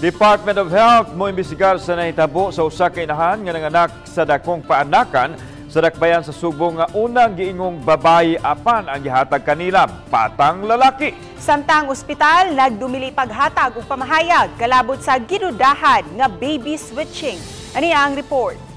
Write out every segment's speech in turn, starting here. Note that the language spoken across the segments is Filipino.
Department of Health mo imbisigar sa nahitabo sa usa ka inahan nga nanganak sa dakong paanakan sa dakbayan sa Subo nga unang giingong babayi apan ang gihatag kanila patang lalaki. Samtang ospital nagdumili paghatag og pamahayag kalabot sa ginudahan nga baby switching. Ani ang report.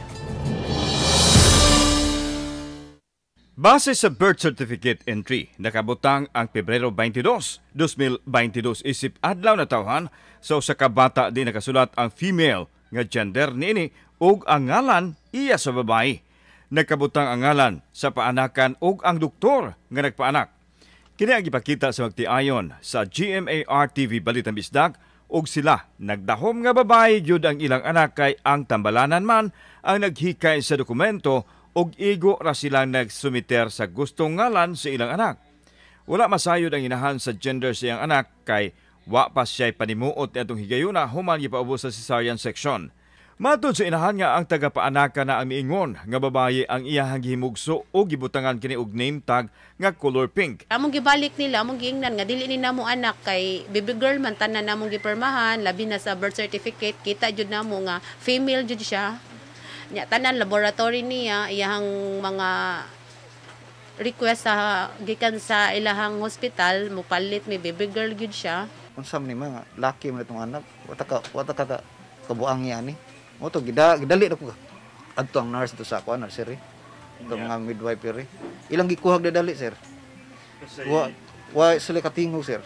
Base sa birth certificate entry, nakabutang ang Pebrero 22, 2022 isip adlaw na tawhan so, sa kabata bata di nakasulat ang female nga gender niini ug ang ngalan iya sa babae. Nakabutang ang ngalan sa paanakan ug ang doktor nga nagpaanak. Kini ang ipakita sa magtiayon sa GMAR TV Balitang Bisdag ug sila nagdahom nga babae gyud ang ilang anak kay ang tambalanan man ang naghikay sa dokumento og igo ra sila nagsumiter sa gustong ngalan sa ilang anak. Wala masayod ang inahan sa gender sa iyang anak kay wa pa siya'y panimuot ni atong higayuna human gipaubos sa cesarean section. Matod sa inahan nga ang tagapaanaka na ang miingon nga babaye ang iyahang gihimugso o gibutangan kini og name tag nga color pink. Among gibalik nila among giingnan nga dili ni namo anak kay baby girl man tanan namong gipermahan labi na sa birth certificate kita jud namo nga female jud siya nya tanan laboratory niya iyang mga request sa gikan sa ilahang hospital mo mupalit may baby girl gud siya unsa man ni mga laki man itong anak wata ka wata ka kabuang yan ni mo to gida gidali ra ko adto ang nurse to sa ako nursery eh. to yeah. mga midwife ri eh. ilang gikuha dadali sir wa wa sila katingog sir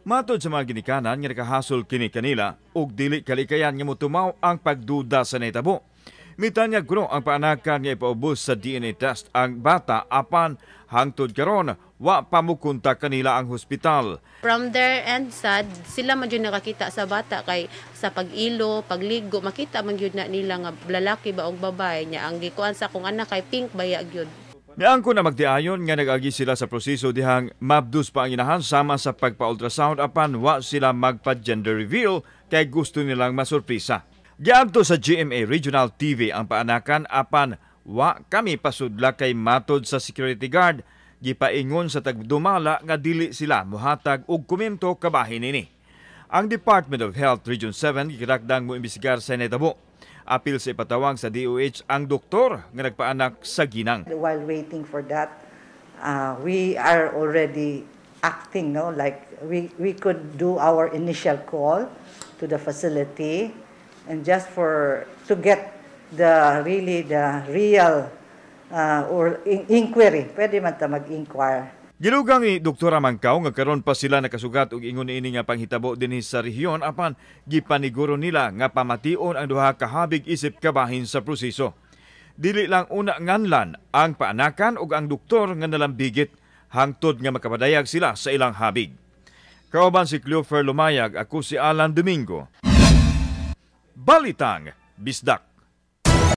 Matod sa mga ginikanan nga nakahasol kini kanila ug dili kalikayan nga mo tumaw ang pagduda sa naitabo. Mitanya kuno ang paanakan nga ipaubos sa DNA test ang bata apan hangtod karon wa pamukunta kanila ang hospital. From there and sad sila man jud nakakita sa bata kay sa pag-ilo, pagligo makita man gyud na nila nga lalaki ba og babae nya ang gikuan sa kung anak kay pink baya gyud. Niang ko na magdiayon nga nagagi sila sa proseso dihang mabdus pa ang inahan sama sa pagpa-ultrasound apan wa sila magpa-gender reveal kay gusto nilang masurprisa. Giadto sa GMA Regional TV ang paanakan apan wa kami pasudla kay matod sa security guard gipaingon sa tagdumala nga dili sila mohatag og komento kabahin ini. Ang Department of Health Region 7 gikadakdang mo imbisigar sa netabo. Apil sa ipatawag sa DOH ang doktor nga nagpaanak sa ginang. While waiting for that, uh, we are already acting no like we we could do our initial call to the facility and just for to get the really the real uh, or in- inquiry. Pwede man ta mag-inquire. Gilugang ni Dr. Mangkaw nga karon pa sila nakasugat og ingon ini nga panghitabo dinhi sa rehiyon apan gipaniguro nila nga pamation ang duha ka habig isip kabahin sa proseso. Dili lang una nganlan ang paanakan og ang doktor nga nalambigit hangtod nga makapadayag sila sa ilang habig. Kauban si Cleofer Lumayag, ako si Alan Domingo Balitang Bisdak.